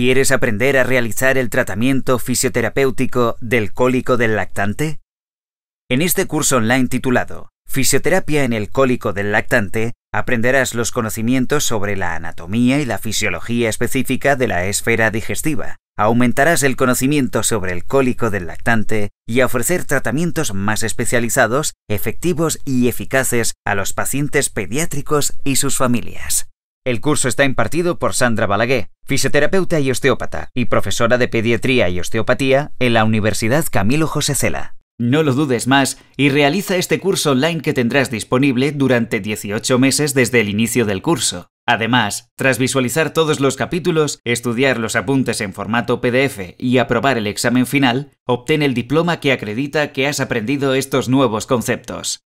¿Quieres aprender a realizar el tratamiento fisioterapéutico del cólico del lactante? En este curso online titulado Fisioterapia en el cólico del lactante, aprenderás los conocimientos sobre la anatomía y la fisiología específica de la esfera digestiva. Aumentarás el conocimiento sobre el cólico del lactante y ofrecer tratamientos más especializados, efectivos y eficaces a los pacientes pediátricos y sus familias. El curso está impartido por Sandra Balagué, fisioterapeuta y osteópata, y profesora de pediatría y osteopatía en la Universidad Camilo José Cela. No lo dudes más y realiza este curso online que tendrás disponible durante 18 meses desde el inicio del curso. Además, tras visualizar todos los capítulos, estudiar los apuntes en formato PDF y aprobar el examen final, obtén el diploma que acredita que has aprendido estos nuevos conceptos.